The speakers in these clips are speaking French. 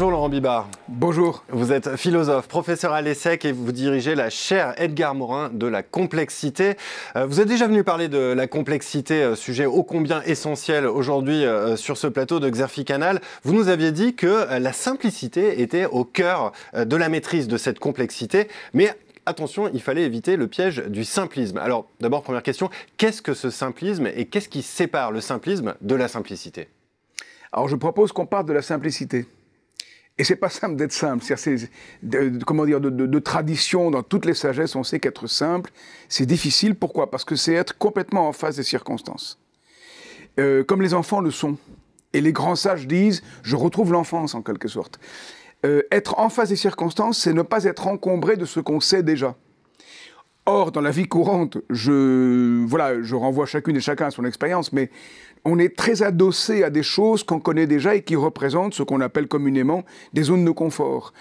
Bonjour Laurent Bibard. Bonjour. Vous êtes philosophe, professeur à l'ESSEC et vous dirigez la chaire Edgar Morin de la complexité. Euh, vous êtes déjà venu parler de la complexité, euh, sujet ô combien essentiel aujourd'hui euh, sur ce plateau de Xerfi Canal. Vous nous aviez dit que la simplicité était au cœur de la maîtrise de cette complexité, mais attention, il fallait éviter le piège du simplisme. Alors d'abord, première question, qu'est-ce que ce simplisme et qu'est-ce qui sépare le simplisme de la simplicité alors je propose qu'on parte de la simplicité. Et c'est pas simple d'être simple. C'est, comment dire, de, de, de, tradition, dans toutes les sagesses, on sait qu'être simple, c'est difficile. Pourquoi Parce que c'est être complètement en face des circonstances. Euh, comme les enfants le sont. Et les grands sages disent, je retrouve l'enfance en quelque sorte. Euh, être en face des circonstances, c'est ne pas être encombré de ce qu'on sait déjà. Or, dans la vie courante, je, voilà, je renvoie chacune et chacun à son expérience, mais on est très adossé à des choses qu'on connaît déjà et qui représentent ce qu'on appelle communément des zones de confort.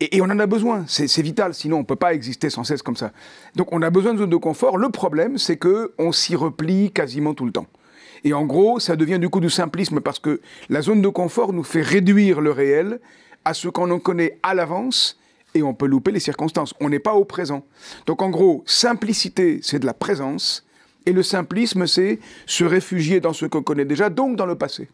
Et, on en a besoin, c'est vital, sinon on ne peut pas exister sans cesse comme ça. Donc on a besoin de zones de confort. Le problème, c'est que on s'y replie quasiment tout le temps. Et en gros, ça devient du coup du simplisme parce que la zone de confort nous fait réduire le réel à ce qu'on en connaît à l'avance et on peut louper les circonstances. On n'est pas au présent. Donc en gros, simplicité, c'est de la présence. Et le simplisme, c'est se réfugier dans ce qu'on connaît déjà, donc dans le passé,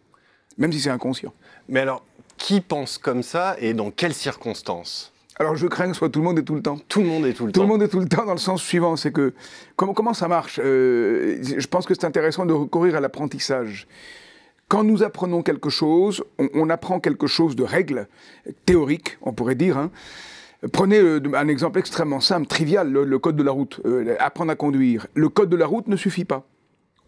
même si c'est inconscient. Mais alors, qui pense comme ça et dans quelles circonstances alors je crains que ce soit tout le monde et tout le temps. Tout le monde et tout le temps. Tout le monde et tout le temps dans le sens suivant, c'est que comment, ça marche euh, Je pense que c'est intéressant de recourir à l'apprentissage. Quand nous apprenons quelque chose, on, on, apprend quelque chose de règle, théorique, on pourrait dire. Hein, Prenez euh, un exemple extrêmement simple, trivial, le, code de la route, euh, apprendre à conduire. Le code de la route ne suffit pas.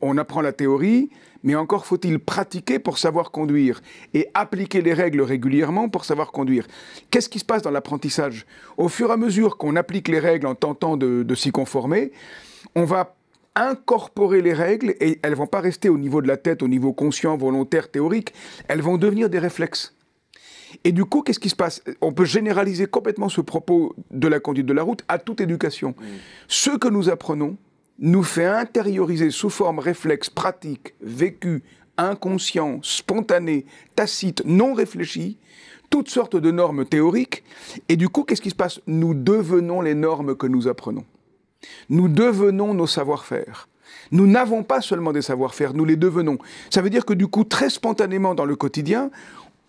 On apprend la théorie, mais encore faut-il pratiquer pour savoir conduire et appliquer les règles régulièrement pour savoir conduire. Qu'est-ce qui se passe dans l'apprentissage Au fur et à mesure qu'on applique les règles en tentant de, de s'y conformer, on va incorporer les règles et elles vont pas rester au niveau de la tête, au niveau conscient, volontaire, théorique, elles vont devenir des réflexes. Et du coup, qu'est-ce qui se passe On peut généraliser complètement ce propos de la conduite de la route à toute éducation. Ce que nous apprenons nous fait intérioriser sous forme réflexe, pratique, vécu, inconscient, spontané, tacite, non réfléchi, toutes sortes de normes théoriques. Et du coup, qu'est-ce qui se passe Nous devenons les normes que nous apprenons. Nous devenons nos savoir-faire. Nous n'avons pas seulement des savoir-faire, nous les devenons. Ça veut dire que du coup, très spontanément dans le quotidien,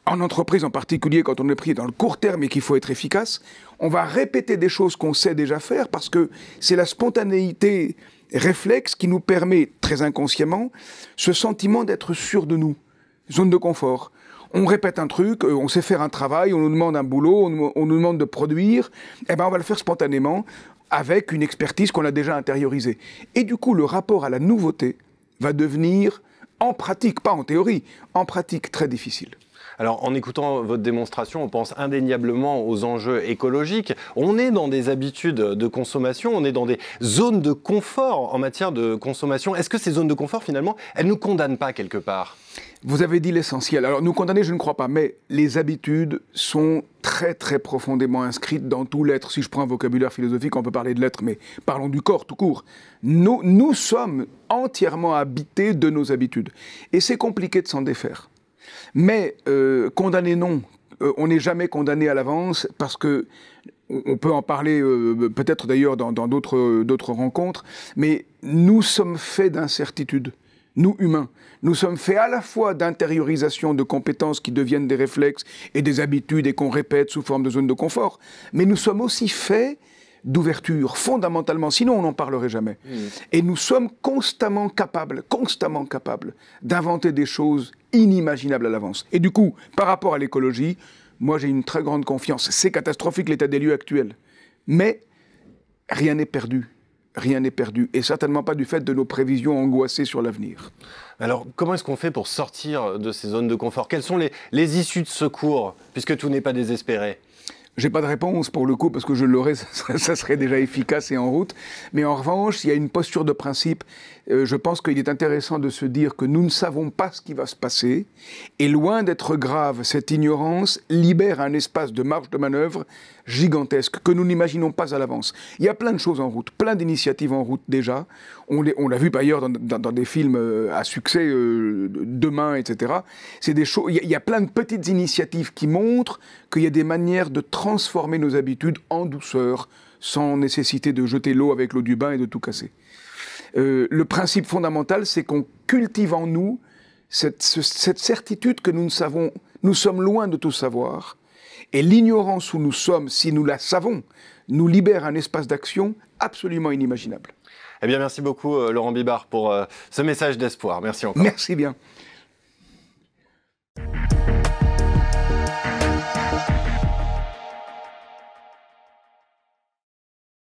en entreprise en particulier, quand on est pris dans le court terme et qu'il faut être efficace, on va répéter des choses qu'on sait déjà faire parce que c'est la spontanéité réflexe qui nous permet, très inconsciemment, ce sentiment d'être sûr de nous. Zone de confort. On répète un truc, euh, on sait faire un travail, on nous demande un boulot, on, nous demande de produire, et eh ben on va le faire spontanément avec une expertise qu'on a déjà intériorisée. Et du coup, le rapport à la nouveauté va devenir, en pratique, pas en théorie, en pratique très difficile. Alors en écoutant votre démonstration, on pense indéniablement aux enjeux écologiques. On est dans des habitudes de consommation, on est dans des zones de confort en matière de consommation. Est-ce que ces zones de confort, finalement, elles ne nous condamnent pas quelque part vous avez dit l'essentiel. Alors, nous condamner, je ne crois pas, mais les habitudes sont très, très profondément inscrites dans tout l'être. Si je prends un vocabulaire philosophique, on peut parler de l'être, mais parlons du corps tout court. Nous, nous sommes entièrement habités de nos habitudes. Et c'est compliqué de s'en défaire. Mais euh, condamné, non. Euh, on n'est jamais condamné à l'avance parce que on peut en parler euh, peut-être d'ailleurs dans d'autres d'autres rencontres, mais nous sommes faits d'incertitudes nous humains. Nous sommes faits à la fois d'intériorisation de compétences qui deviennent des réflexes et des habitudes et qu'on répète sous forme de zone de confort, mais nous sommes aussi faits d'ouverture, fondamentalement, sinon on n'en parlerait jamais. Mmh. Et nous sommes constamment capables, constamment capables d'inventer des choses inimaginables à l'avance. Et du coup, par rapport à l'écologie, moi j'ai une très grande confiance. C'est catastrophique l'état des lieux actuel. Mais rien n'est perdu. Rien n'est perdu. Et certainement pas du fait de nos prévisions angoissées sur l'avenir. Alors, comment est-ce qu'on fait pour sortir de ces zones de confort Quelles sont les issues de secours, puisque tout n'est pas désespéré j'ai pas de réponse pour le coup parce que je l'aurais, ça, serait, déjà efficace et en route. Mais en revanche, il y a une posture de principe. Euh, je pense qu'il est intéressant de se dire que nous ne savons pas ce qui va se passer. Et loin d'être grave, cette ignorance libère un espace de marge de manœuvre gigantesque que nous n'imaginons pas à l'avance. Il y a plein de choses en route, plein d'initiatives en route déjà. On, on l'a vu par ailleurs dans, des films euh, à succès, euh, Demain, etc. C'est des choses. Il y, a, plein de petites initiatives qui montrent qu'il y a des manières de transformer nos habitudes en douceur, sans nécessité de jeter l'eau avec l'eau du bain et de tout casser. Euh, le principe fondamental, c'est qu'on cultive en nous cette, certitude que nous ne savons, nous sommes loin de tout savoir, et l'ignorance où nous sommes, si nous la savons, nous libère un espace d'action absolument inimaginable. Eh bien, merci beaucoup, euh, Laurent Bibard, pour euh, ce message d'espoir. Merci encore. Merci bien.